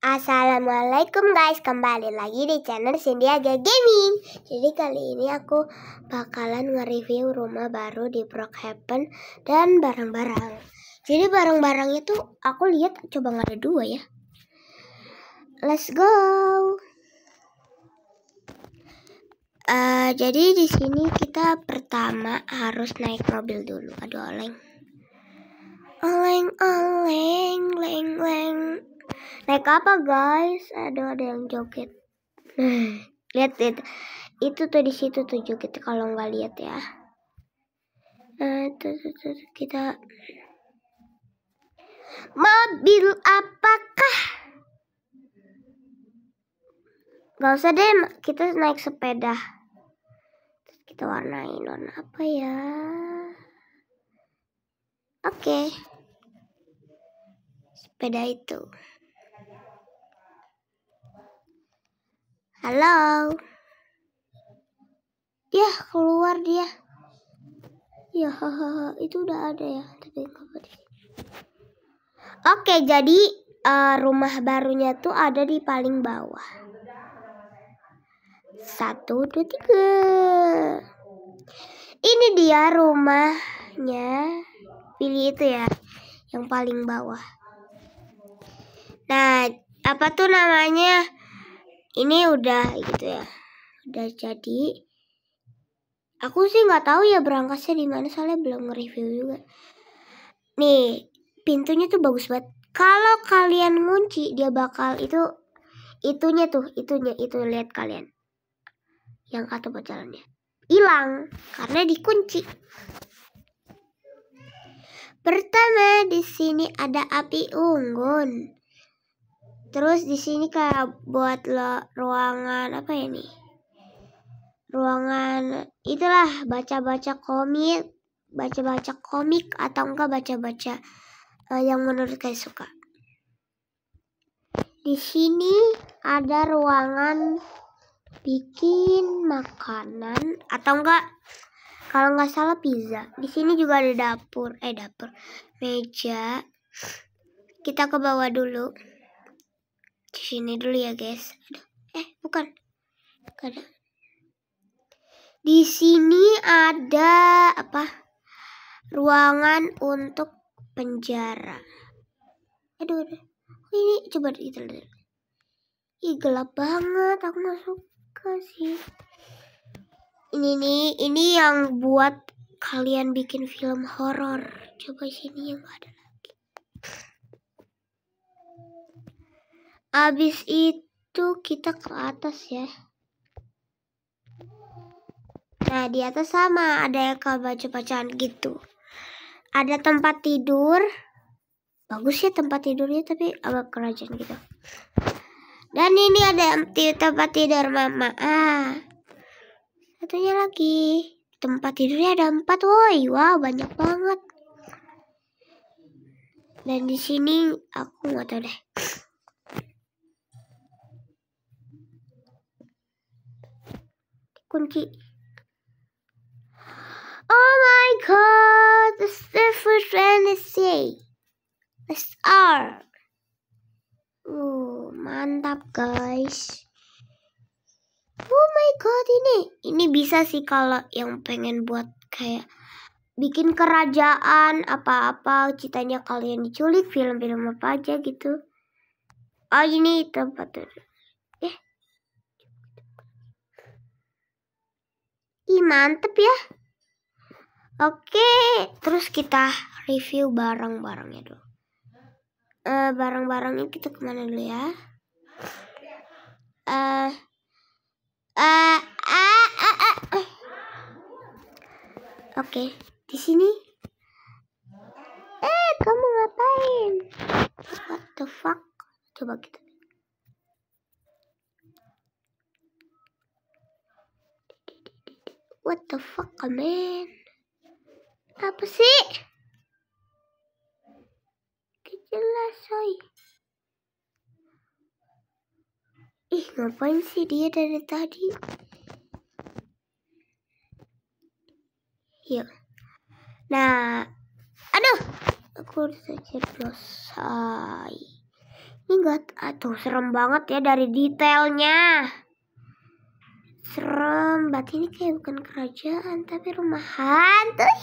Assalamualaikum guys, kembali lagi di channel Cindy Aga Gaming Jadi kali ini aku bakalan nge-review rumah baru di Brookhaven dan barang-barang Jadi barang barang itu aku lihat coba nggak ada dua ya Let's go uh, Jadi di sini kita pertama harus naik mobil dulu Aduh oleng Oleng, oleng, leng, leng naik apa guys Ada ada yang joget lihat lihat itu tuh di situ tuh joget kalau nggak lihat ya nah, eh, itu, tuh itu kita mobil apakah Gak usah deh kita naik sepeda kita warnain warna apa ya oke okay. sepeda itu Halo. ya keluar dia. Ya, hahaha, itu udah ada ya, tapi enggak Oke, jadi uh, rumah barunya tuh ada di paling bawah. Satu, dua, tiga. Ini dia rumahnya. Pilih itu ya, yang paling bawah. Nah, apa tuh namanya? ini udah gitu ya udah jadi aku sih nggak tahu ya berangkasnya di mana soalnya belum nge-review juga nih pintunya tuh bagus banget kalau kalian ngunci dia bakal itu itunya tuh itunya itu lihat kalian yang kata jalannya hilang karena dikunci pertama di sini ada api unggun Terus di sini kayak buat lo, ruangan apa ya nih? Ruangan itulah baca-baca komik, baca-baca komik atau enggak baca-baca uh, yang menurut kalian suka. Di sini ada ruangan bikin makanan atau enggak kalau nggak salah pizza. Di sini juga ada dapur, eh dapur, meja. Kita ke bawah dulu di sini dulu ya guys Aduh. eh bukan ada di sini ada apa ruangan untuk penjara aduh, aduh. Oh, ini coba itu ini Ih gelap banget, aku gak suka sih. Ini nih, ini yang buat kalian bikin film horor. Coba sini yang ada. Abis itu kita ke atas ya. Nah, di atas sama ada yang kayak baju bacaan gitu. Ada tempat tidur. Bagus ya tempat tidurnya tapi agak kerajaan gitu. Dan ini ada tempat tidur mama. Ah. Satunya lagi. Tempat tidurnya ada empat, woi. Wow, banyak banget. Dan di sini aku nggak tahu deh. kunci oh my god the surface fantasy the let's arc uh, oh, mantap guys oh my god ini ini bisa sih kalau yang pengen buat kayak bikin kerajaan apa-apa citanya kalian diculik film-film apa aja gitu oh ini tempat tuh. Ih, mantep ya. Oke, terus kita review barang-barangnya dulu. Uh, eh, barang-barangnya kita kemana dulu ya? Uh, uh, uh, uh, uh. Oke, okay, di sini. Eh, kamu ngapain? What the fuck? Coba kita What the fuck, man? Apa sih? Jelas, coy. Ih, ngapain sih dia dari tadi? Yuk. Nah, aduh, aku harus selesai. Ini gak, aduh serem banget ya dari detailnya serem bat ini kayak bukan kerajaan tapi rumah hantu oke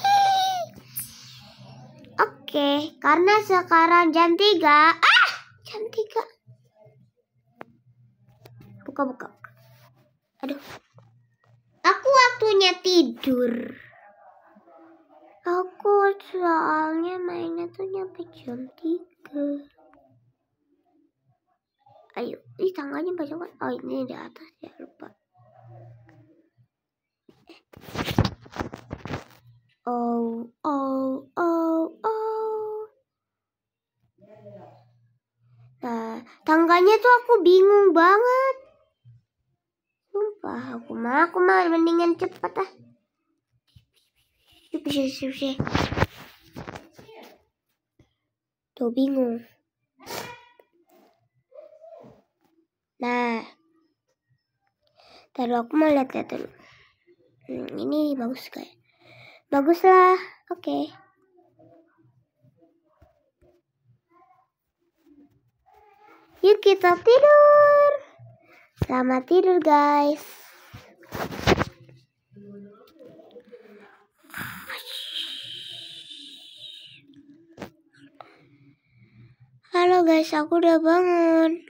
okay, karena sekarang jam 3 ah jam 3 buka buka aduh aku waktunya tidur aku soalnya mainnya tuh nyampe jam 3 ayo ini tangganya banyak kan oh ini di atas ya lupa Oh, oh, oh, oh. Nah, tangganya tuh aku bingung banget. Sumpah, aku mah, aku mah mendingan cepet ah. Tuh bingung. Nah, taruh aku mau lihat-lihat dulu hmm, ini bagus kayak Baguslah. oke okay. yuk kita tidur selamat tidur guys Halo guys, aku udah bangun.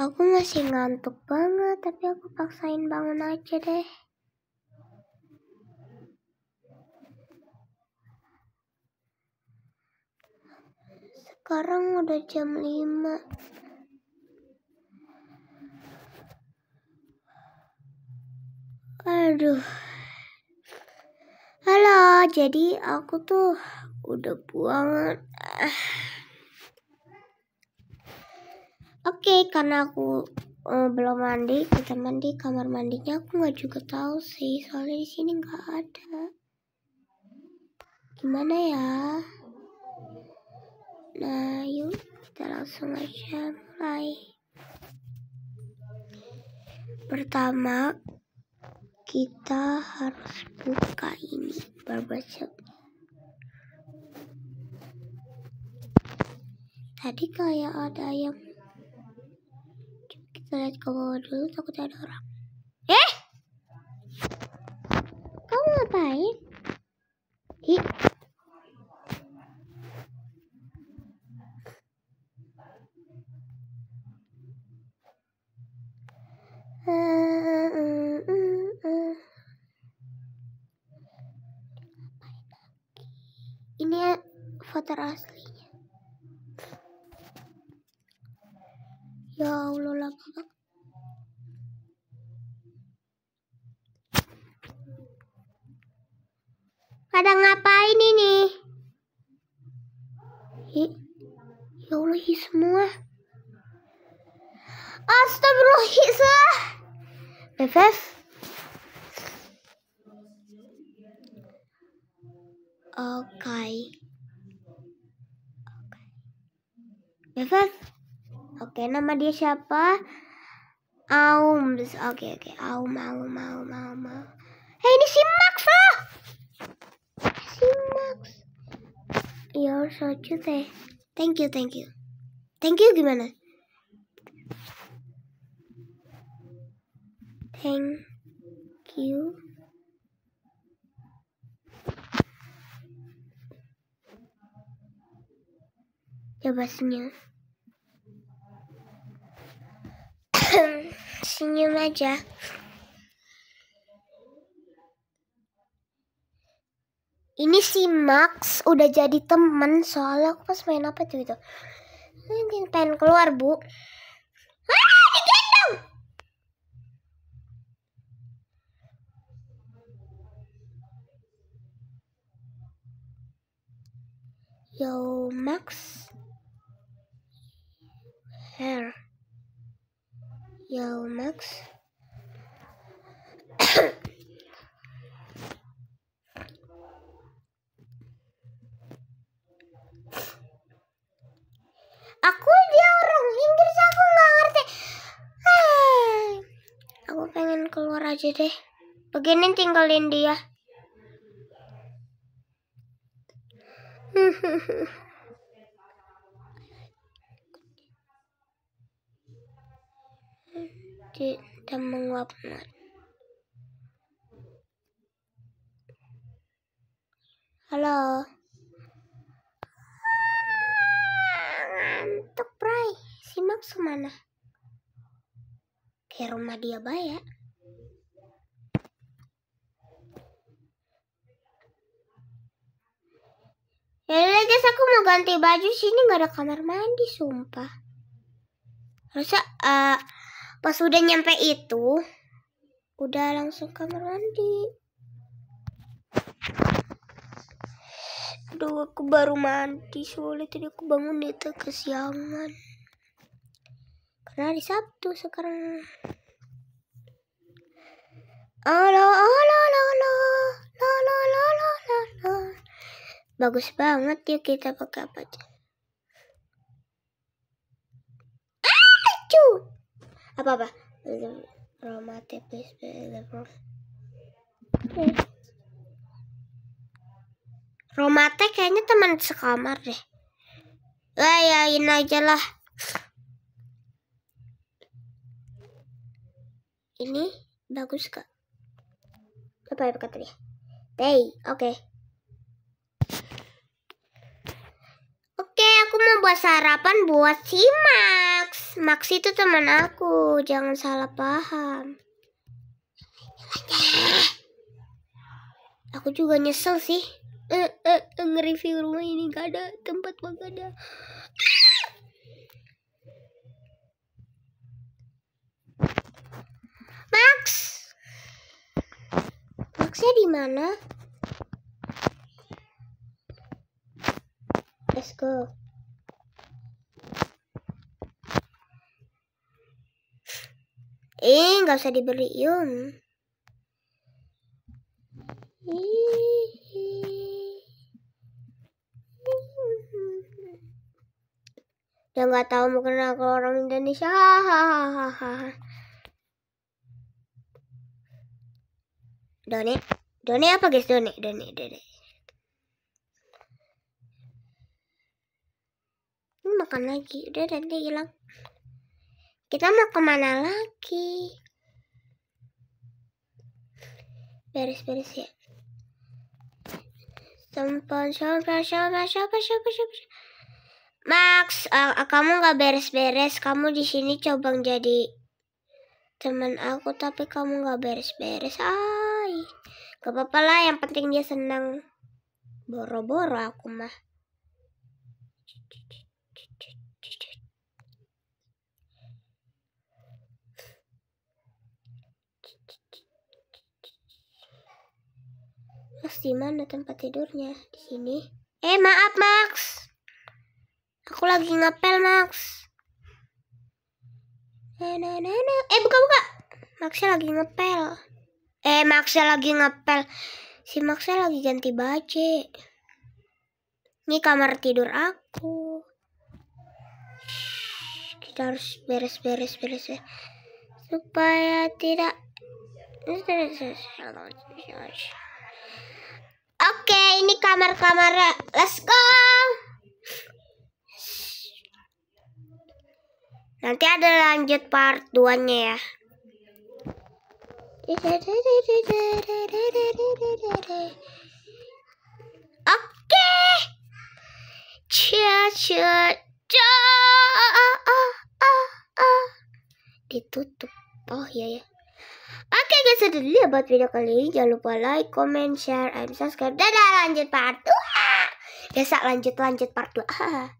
Aku masih ngantuk banget, tapi aku paksain bangun aja deh. Sekarang udah jam 5. Aduh. Halo, jadi aku tuh udah buang. Ah. Oke, okay, karena aku uh, belum mandi, kita mandi kamar mandinya aku nggak juga tahu sih, soalnya di sini nggak ada. Gimana ya? Nah, yuk kita langsung aja mulai. Pertama, kita harus buka ini barbershop. Tadi kayak ada yang saya lihat ke bawah dulu takut ada orang. Eh? Kamu ngapain? Ih. Ini foto asli. pada ngapain ini? Hi, ya Allah, hi semua. Astagfirullah. Nefes. Oke. Okay. Oke. Nefes. Oke, okay, nama dia siapa? Aum. Oke, okay, oke. Okay. Aum, aum, aum, aum, aum. Hei, ini si Max, loh you, Max. You're so cute. Thank you, thank you. Thank you gimana? Thank you. Ya, Coba senyum. senyum aja. si Max udah jadi temen soalnya aku pas main apa tuh itu mungkin pengen keluar bu ah digendong yo Max hair yo Max aja deh. Begini tinggalin dia. Kita menguap Halo. Ngantuk, Bray. Simak semana. Ke rumah dia, bayar. Ya. Ya udah guys, aku mau ganti baju sini nggak ada kamar mandi, sumpah. Rasa uh, eh, pas udah nyampe itu, udah langsung kamar mandi. Aduh, aku baru mandi soalnya tadi aku bangun itu kesiangan. Karena hari Sabtu sekarang. Halo, halo, halo, halo, halo, halo, halo. Bagus banget yuk kita pakai apa aja. Aduh. Apa-apa? Roma tipis Roma kayaknya teman sekamar deh. Layain aja lah. Ini bagus kak. Apa yang kata dia? Day, oke. Okay. buat sarapan buat si Max. Max itu teman aku, jangan salah paham. Aku juga nyesel sih. Eh, eh, eh nge-review rumah ini gak ada tempat gak ada. Max. Maxnya di mana? Let's go. Eh, nggak usah diberi yum. Dia nggak tahu mau kenal kalau orang Indonesia. Doni, Doni apa guys? Doni, Doni, Doni. Ini makan lagi, udah nanti hilang. Kita mau kemana lagi? Beres-beres ya. Sempon, coba, coba, coba, coba, coba. Max, uh, kamu nggak beres-beres. Kamu di sini coba jadi teman aku, tapi kamu nggak beres-beres. Ay, gak apa-apa lah. Yang penting dia senang. Boro-boro aku mah. Max di mana tempat tidurnya? Di sini. Eh, maaf, Max. Aku lagi ngepel, Max. Nah, nah, nah, nah. Eh, buka, buka. Maxnya lagi ngepel. Eh, Maxnya lagi ngepel. Si Maxnya lagi ganti baju. Ini kamar tidur aku. Shhh, kita harus beres-beres beres ya. supaya tidak Oke, ini kamar kamar Let's go. Nanti ada lanjut part 2-nya ya. Oke. Cia cia cia. Ditutup. Oh iya ya. Oke guys, itu dulu buat video kali ini. Jangan lupa like, comment, share, and subscribe. Dadah, lanjut part 2. saat lanjut-lanjut part 2.